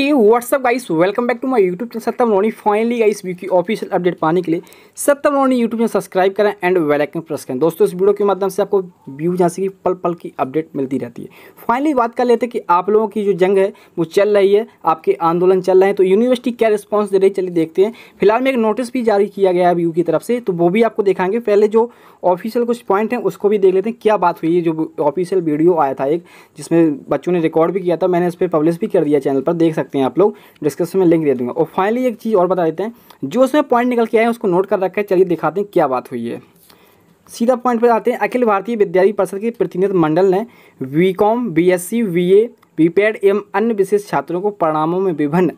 he what's up guys welcome back to my YouTube channel Satyam Roni finally guys view की official update पाने के लिए Satyam Roni YouTube channel subscribe करें and bell icon press करें दोस्तों इस वीडियो के माध्यम से आपको व्यू जहाँ से कि पल पल की अपडेट मिलती रहती है फाइनली बात कर लेते हैं कि आप लोगों की जो जंग है वो चल रही है आपके आंदोलन चल रहे हैं तो यूनिवर्सिटी क्या रिस्पॉन्स दे रही चलिए देखते हैं फिलहाल में एक नोटिस भी जारी किया गया है व्यू की तरफ से तो वो भी आपको दिखाएंगे पहले जो ऑफिशियल कुछ पॉइंट हैं उसको भी देख लेते हैं क्या बात हुई है जो ऑफिशियल वीडियो आया था एक जिसमें बच्चों ने रिकॉर्ड भी किया था मैंने इस पर पब्लिश भी कर दिया चैनल पर देख सकते सकते हैं आप लोग डिस्क्रिप्शन में लिंक दे दूंगा और फाइनली एक चीज़ और बता देते हैं जो उसमें पॉइंट निकल के आए उसको नोट कर रखा है चलिए दिखाते हैं क्या बात हुई है सीधा पॉइंट पर आते हैं अखिल भारतीय विद्यालय परिषद के प्रतिनिधि मंडल ने B com B S C B A BPEd एवं अन्य विशेष छात्रों को परिणामों में विभिन्न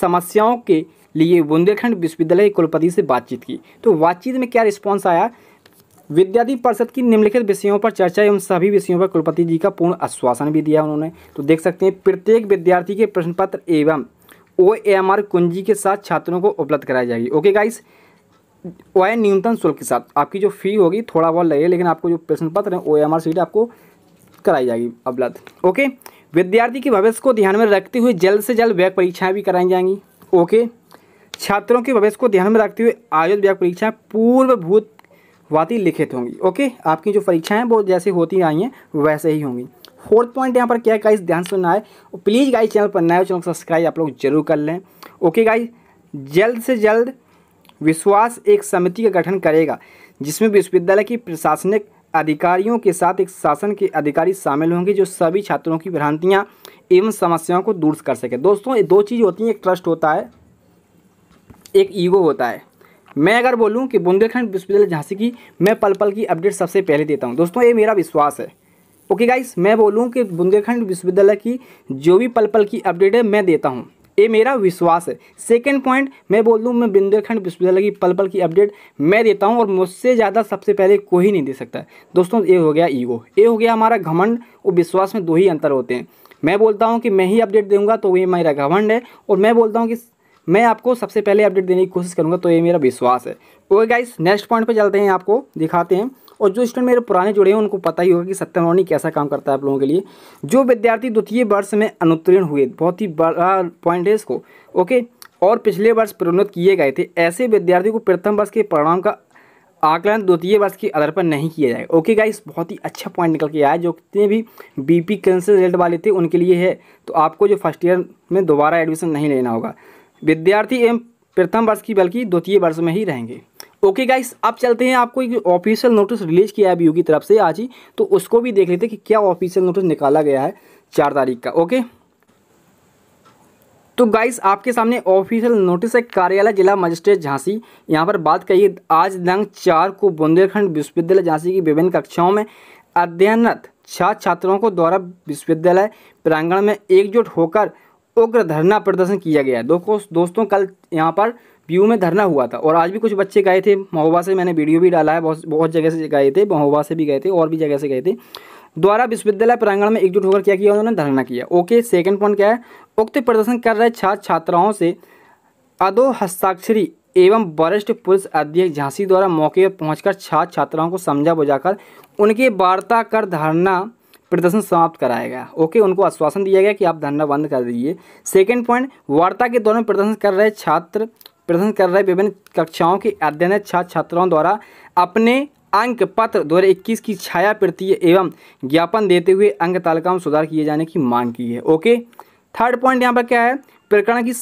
समस्याओं के लिए बुंदेलखंड विश्वविद्यालय के कुलपति से बातचीत की तो बातचीत में क्या रिस्पॉन्स आया विद्यार्थी परिषद की निम्नलिखित विषयों पर चर्चा एवं सभी विषयों पर कुलपति जी का पूर्ण आश्वासन भी दिया उन्होंने तो देख सकते हैं प्रत्येक विद्यार्थी के प्रश्न पत्र एवं ओ एम आर कुंजी के साथ छात्रों को उपलब्ध कराई जाएगी ओके गाइस वह न्यूनतम शुल्क के साथ आपकी जो फी होगी थोड़ा बहुत लगेगा लेकिन आपको जो प्रश्न पत्र है ओ एम आर सीट आपको कराई जाएगी उपलब्ध ओके विद्यार्थी के भविष्य को ध्यान में रखते हुए जल्द से जल्द व्याक परीक्षाएँ भी कराई जाएंगी ओके छात्रों के भविष्य को ध्यान में रखते हुए आयोजित व्याक परीक्षाएँ पूर्व भूत वाती लिखित होंगी ओके आपकी जो परीक्षाएं वो जैसे होती आई हैं वैसे ही होंगी फोर्थ पॉइंट यहाँ पर क्या है गाइस ध्यान सुनना है प्लीज़ गाइस चैनल पर नए चैनल सब्सक्राइब आप लोग जरूर कर लें ओके गाइस जल्द से जल्द विश्वास एक समिति का गठन करेगा जिसमें विश्वविद्यालय की प्रशासनिक अधिकारियों के साथ एक शासन के अधिकारी शामिल होंगे जो सभी छात्रों की भ्रांतियाँ एवं समस्याओं को दूर कर सके दोस्तों ये दो चीज़ होती हैं एक ट्रस्ट होता है एक ईगो होता है मैं अगर बोलूँ कि बुंदेलखंड विश्वविद्यालय झांसी की मैं पल पल की अपडेट सबसे पहले देता हूँ दोस्तों ये मेरा विश्वास है ओके गाइस मैं बोलूँ कि बुंदेलखंड विश्वविद्यालय की जो भी पल पल की अपडेट है मैं देता हूँ ये मेरा विश्वास है सेकेंड पॉइंट मैं बोल दूँ मैं बुंदेलखंड विश्वविद्यालय की पल पल की अपडेट मैं देता हूँ और मुझसे ज़्यादा सबसे पहले कोई नहीं दे सकता दोस्तों ये हो गया ईगो ये हो गया हमारा घमंड और विश्वास में दो ही अंतर होते हैं मैं बोलता हूँ कि मैं ही अपडेट दूंगा तो ये मेरा घमंड है और मैं बोलता हूँ कि मैं आपको सबसे पहले अपडेट देने की कोशिश करूँगा तो ये मेरा विश्वास है ओके गाइस नेक्स्ट पॉइंट पे चलते हैं आपको दिखाते हैं और जो स्टूडेंट मेरे पुराने जुड़े हैं उनको पता ही होगा कि सत्यनवाणी कैसा काम करता है आप लोगों के लिए जो विद्यार्थी द्वितीय वर्ष में अनुत्तीर्ण हुए बहुत ही बड़ा पॉइंट है इसको ओके और पिछले वर्ष प्रोन्नत किए गए थे ऐसे विद्यार्थी को प्रथम वर्ष के परिणाम का आकलन द्वितीय वर्ष के आधार पर नहीं किया जाएगा ओके गाइस बहुत ही अच्छा पॉइंट निकल के आया जो कितने भी बीपी कैंसर रिजल्ट वाले थे उनके लिए है तो आपको जो फर्स्ट ईयर में दोबारा एडमिशन नहीं लेना होगा विद्यार्थी एवं प्रथम वर्ष की बल्कि द्वितीय वर्ष में ही रहेंगे ओके गाइस अब चलते हैं आपको एक ऑफिशियल नोटिस रिलीज किया है अभी की तरफ से आज ही तो उसको भी देख लेते हैं कि क्या ऑफिशियल नोटिस निकाला गया है चार तारीख का ओके तो गाइस आपके सामने ऑफिशियल नोटिस है कार्यालय जिला मजिस्ट्रेट झांसी यहाँ पर बात कही आज दंग चार को बुंदेलखंड विश्वविद्यालय झांसी की विभिन्न कक्षाओं में अध्ययनरत छात्र छात्रों को द्वारा विश्वविद्यालय प्रांगण में एकजुट होकर उग्र धरना प्रदर्शन किया गया है दोस्तों कल यहाँ पर पीयू में धरना हुआ था और आज भी कुछ बच्चे गए थे महोबा से मैंने वीडियो भी डाला है बहुत बहुत जगह से गए थे महोबा से भी गए थे और भी जगह से गए थे द्वारा विश्वविद्यालय प्रांगण में एकजुट होकर क्या किया उन्होंने धरना किया ओके सेकंड पॉइंट क्या है उक्त प्रदर्शन कर रहे छात्र छात्राओं से अधो हस्ताक्षरी एवं वरिष्ठ पुलिस अध्यक्ष झांसी द्वारा मौके पर पहुँचकर छात्र छात्राओं को समझा बुझाकर उनके वार्ता कर धरना प्रदर्शन समाप्त कराएगा ओके उनको आश्वासन दिया गया कि आप धरना बंद कर दीजिए सेकेंड पॉइंट वार्ता के दौरान प्रदर्शन कर रहे छात्र प्रदर्शन कर रहे विभिन्न कक्षाओं के अध्ययन छात्र छात्राओं द्वारा अपने अंक पत्र दो की छाया प्रति एवं ज्ञापन देते हुए अंक तालिका में सुधार किए जाने की मांग की है ओके थर्ड पॉइंट यहाँ पर क्या है प्रकरण की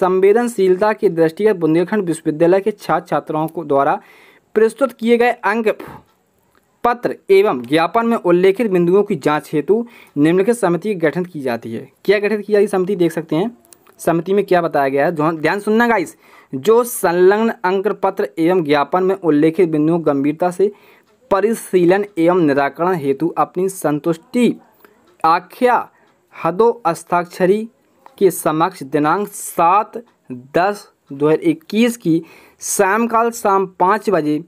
संवेदनशीलता के दृष्टिगत बुंदेलखंड विश्वविद्यालय के छात्र छात्राओं को द्वारा प्रस्तुत किए गए अंक पत्र एवं ज्ञापन में उल्लेखित बिंदुओं की जांच हेतु निम्नलिखित समिति गठित की जाती है क्या गठित की जाती है समिति देख सकते हैं समिति में क्या बताया गया है ध्यान सुनना गाइस जो संलग्न अंक पत्र एवं ज्ञापन में उल्लेखित बिंदुओं गंभीरता से परिशीलन एवं निराकरण हेतु अपनी संतुष्टि आख्या हदो हस्ताक्षरी के समक्ष दिनांक सात दस दो हज़ार इक्कीस की सायंकाल शाम पाँच बजे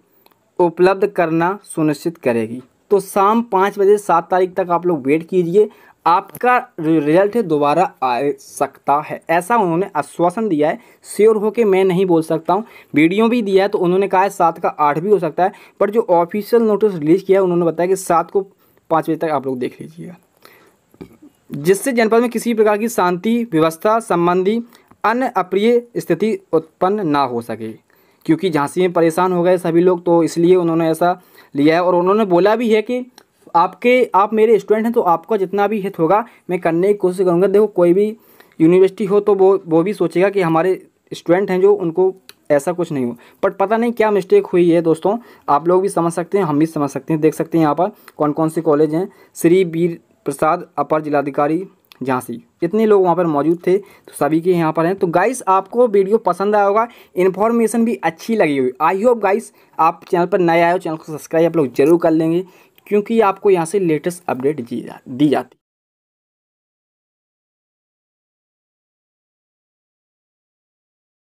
उपलब्ध करना सुनिश्चित करेगी तो शाम पाँच बजे सात तारीख तक आप लोग वेट कीजिए आपका रिजल्ट दोबारा आ सकता है ऐसा उन्होंने आश्वासन दिया है श्योर हो के मैं नहीं बोल सकता हूँ वीडियो भी दिया है तो उन्होंने कहा है सात का आठ भी हो सकता है पर जो ऑफिशियल नोटिस रिलीज किया है उन्होंने बताया कि सात को पाँच बजे तक आप लोग देख लीजिएगा जिससे जनपद में किसी प्रकार की शांति व्यवस्था संबंधी अन्य अप्रिय स्थिति उत्पन्न ना हो सके क्योंकि झांसी में परेशान हो गए सभी लोग तो इसलिए उन्होंने ऐसा लिया है और उन्होंने बोला भी है कि आपके आप मेरे स्टूडेंट हैं तो आपका जितना भी हित होगा मैं करने की कोशिश करूँगा देखो कोई भी यूनिवर्सिटी हो तो वो वो भी सोचेगा कि हमारे स्टूडेंट हैं जो उनको ऐसा कुछ नहीं हो बट पता नहीं क्या मिस्टेक हुई है दोस्तों आप लोग भी समझ सकते हैं हम भी समझ सकते हैं देख सकते हैं यहाँ पर कौन कौन से कॉलेज हैं श्री वीर प्रसाद अपर जिलाधिकारी झांसी कितने लोग वहाँ पर मौजूद थे तो सभी के यहाँ पर हैं तो गाइस आपको वीडियो पसंद आया होगा इन्फॉर्मेशन भी अच्छी लगी हुई आई होप गाइस आप चैनल पर नए आए हो चैनल को सब्सक्राइब आप लोग जरूर कर लेंगे क्योंकि आपको यहाँ से लेटेस्ट अपडेट दी जाती